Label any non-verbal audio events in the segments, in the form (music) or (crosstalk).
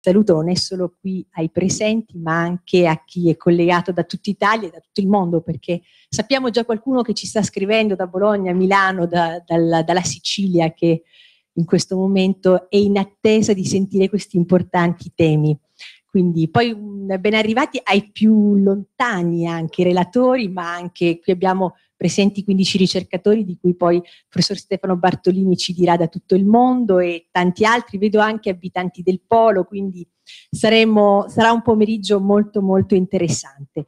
saluto non è solo qui ai presenti, ma anche a chi è collegato da tutta Italia e da tutto il mondo, perché sappiamo già qualcuno che ci sta scrivendo da Bologna, Milano, da, dalla, dalla Sicilia, che in questo momento è in attesa di sentire questi importanti temi. Quindi poi mm, ben arrivati ai più lontani anche relatori, ma anche qui abbiamo presenti 15 ricercatori di cui poi il professor Stefano Bartolini ci dirà da tutto il mondo e tanti altri, vedo anche abitanti del Polo, quindi saremo, sarà un pomeriggio molto molto interessante.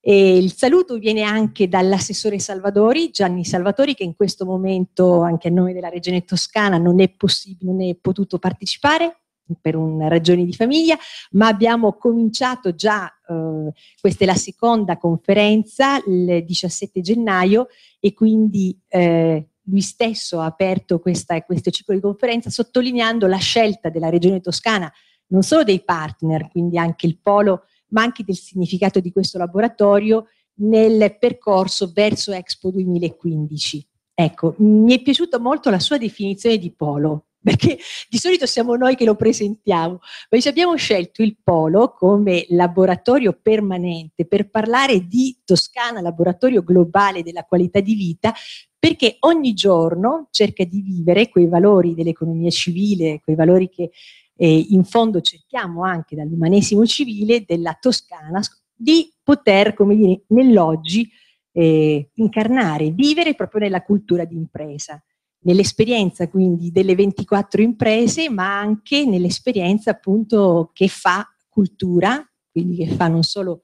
E il saluto viene anche dall'assessore Salvadori, Gianni Salvatori, che in questo momento anche a nome della Regione Toscana non è, non è potuto partecipare per ragioni di famiglia, ma abbiamo cominciato già eh, questa è la seconda conferenza, il 17 gennaio, e quindi eh, lui stesso ha aperto questa, questo ciclo di conferenza sottolineando la scelta della Regione Toscana, non solo dei partner, quindi anche il polo, ma anche del significato di questo laboratorio nel percorso verso Expo 2015. Ecco, mi è piaciuta molto la sua definizione di polo, (laughs) perché di solito siamo noi che lo presentiamo, ma abbiamo scelto il Polo come laboratorio permanente per parlare di Toscana, laboratorio globale della qualità di vita, perché ogni giorno cerca di vivere quei valori dell'economia civile, quei valori che eh, in fondo cerchiamo anche dall'umanesimo civile della Toscana, di poter, come dire, nell'oggi eh, incarnare, vivere proprio nella cultura di impresa nell'esperienza quindi delle 24 imprese, ma anche nell'esperienza appunto che fa cultura, quindi che fa non solo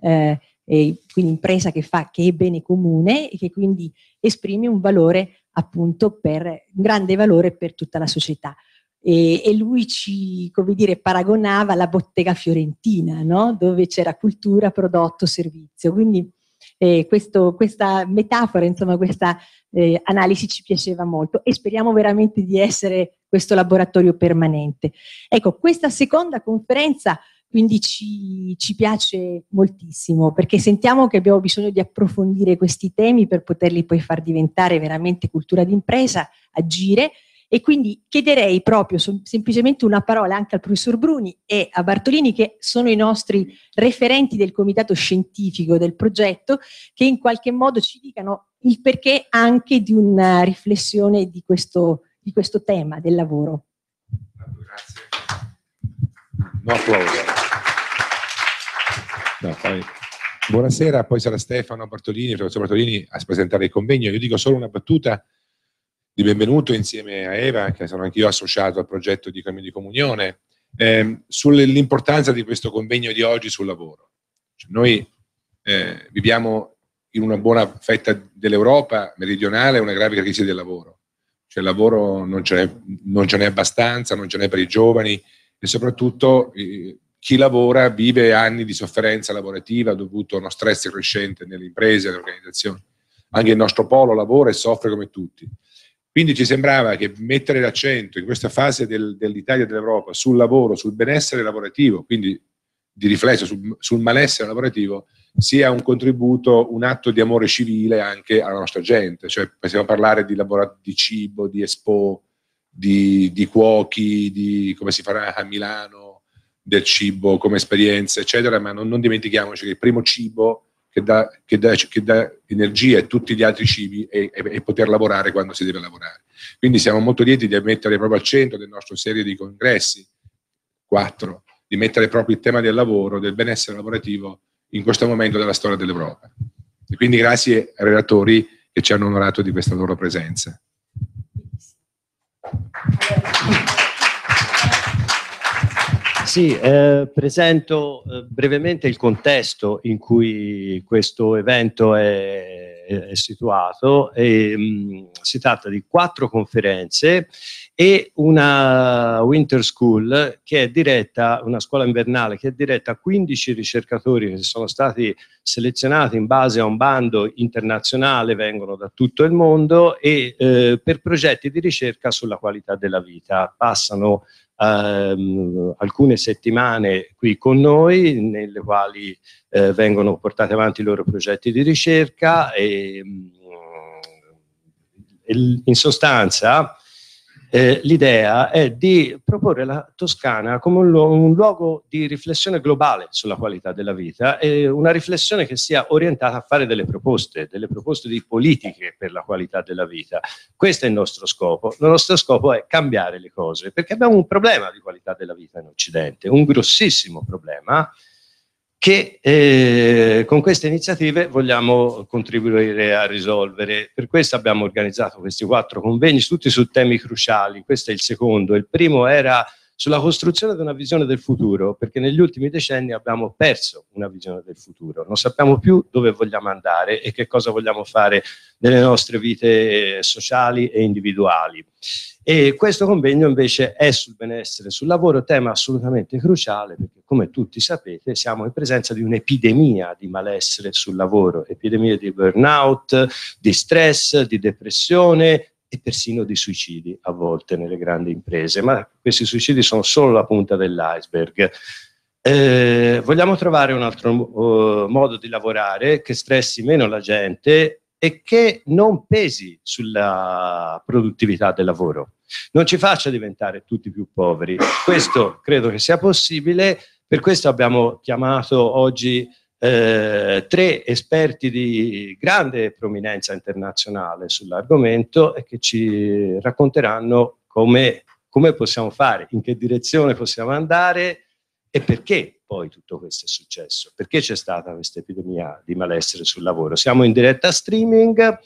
eh, eh, quindi impresa che fa che è bene comune e che quindi esprime un valore appunto per un grande valore per tutta la società. E, e lui ci, come dire, paragonava alla bottega fiorentina, no? dove c'era cultura, prodotto, servizio. Quindi eh, questo, questa metafora, insomma questa eh, analisi ci piaceva molto e speriamo veramente di essere questo laboratorio permanente. Ecco, questa seconda conferenza quindi ci, ci, piace moltissimo perché sentiamo che abbiamo bisogno di approfondire questi temi per poterli poi far diventare veramente cultura d'impresa, agire e quindi chiederei proprio semplicemente una parola anche al professor Bruni e a Bartolini, che sono i nostri referenti del comitato scientifico del progetto, che in qualche modo ci dicano il perché anche di una riflessione di questo, di questo tema del lavoro. Grazie. Un applauso. No, poi. Buonasera, poi sarà Stefano Bartolini, professor Bartolini a presentare il convegno. Io dico solo una battuta di benvenuto insieme a Eva, che sono anch'io associato al progetto di Cammino di Comunione, eh, sull'importanza di questo convegno di oggi sul lavoro. Cioè, noi eh, viviamo in una buona fetta dell'Europa meridionale una grave crisi del lavoro. Cioè il lavoro non ce, n'è, abbastanza, non ce n'è per i giovani e soprattutto eh, chi lavora vive anni di sofferenza lavorativa dovuto a uno stress crescente nelle imprese, nelle organizzazioni. Anche il nostro polo lavora e soffre come tutti. Quindi ci sembrava che mettere l'accento in questa fase del, dell'Italia e dell'Europa sul lavoro, sul benessere lavorativo, quindi di riflesso sul, sul malessere lavorativo, sia un contributo, un atto di amore civile anche alla nostra gente. Cioè possiamo parlare di, lavora, di cibo, di expo, di, di, cuochi, di come si farà a Milano, del cibo come esperienza, eccetera, ma non, non dimentichiamoci che il primo cibo che dà, che dà, che dà energia a tutti gli altri cibi e, e, e, poter lavorare quando si deve lavorare. Quindi siamo molto lieti di mettere proprio al centro del nostro serie di congressi, quattro, di mettere proprio il tema del lavoro, del benessere lavorativo in questo momento della storia dell'Europa. E quindi grazie ai relatori che ci hanno onorato di questa loro presenza. Sì, eh, presento eh, brevemente il contesto in cui questo evento è, è situato. E, ehm, mh, si tratta di quattro conferenze e una winter school che è diretta, una scuola invernale che è diretta a 15 ricercatori che sono stati selezionati in base a un bando internazionale, vengono da tutto il mondo e eh, per progetti di ricerca sulla qualità della vita. Passano ehm, alcune settimane qui con noi, nelle quali eh, vengono portati avanti i loro progetti di ricerca e, mm, e in sostanza eh, l'idea è di proporre la Toscana come un, lu- un, luogo di riflessione globale sulla qualità della vita e una riflessione che sia orientata a fare delle proposte, delle proposte di politiche per la qualità della vita. Questo è il nostro scopo. Il nostro scopo è cambiare le cose perché abbiamo un problema di qualità della vita in Occidente, un grossissimo problema che eh, con queste iniziative vogliamo contribuire a risolvere. Per questo abbiamo organizzato questi quattro convegni, tutti su temi cruciali. Questo è il secondo. Il primo era sulla costruzione di una visione del futuro, perché negli ultimi decenni abbiamo perso una visione del futuro. Non sappiamo più dove vogliamo andare e che cosa vogliamo fare nelle nostre vite sociali e individuali. E questo convegno invece è sul benessere, sul lavoro, tema assolutamente cruciale perché come tutti sapete siamo in presenza di un'epidemia di malessere sul lavoro, epidemia di burnout, di stress, di depressione, e persino di suicidi a volte nelle grandi imprese, ma questi suicidi sono solo la punta dell'iceberg. Eh, vogliamo trovare un altro uh, modo di lavorare che stressi meno la gente e che non pesi sulla produttività del lavoro. Non ci faccia diventare tutti più poveri. Questo credo che sia possibile, per questo abbiamo chiamato oggi eh, tre esperti di grande prominenza internazionale sull'argomento e che ci racconteranno come, come possiamo fare, in che direzione possiamo andare e perché poi tutto questo è successo? Perché c'è stata questa epidemia di malessere sul lavoro? Siamo in diretta streaming,